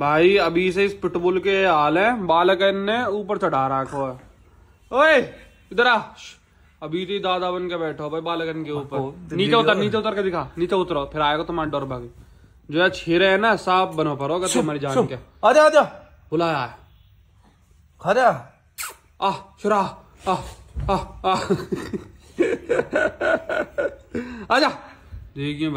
भाई अभी से इस पिटबुल के हाल है बालकन ने ऊपर चढ़ा रखो है ओए इधर आ अभी तो दादा बन के बैठो भाई बालकन के ऊपर तो नीचे उतर नीचे उतर के दिखा नीचे उतरो फिर आएगा तुम्हारा तो डर भागी जो है छेरे है ना साफ बनो पर होगा तुम्हारी तो जान के आजा जा बुलाया है खरा आह शुरा आ आ आ जा देखिए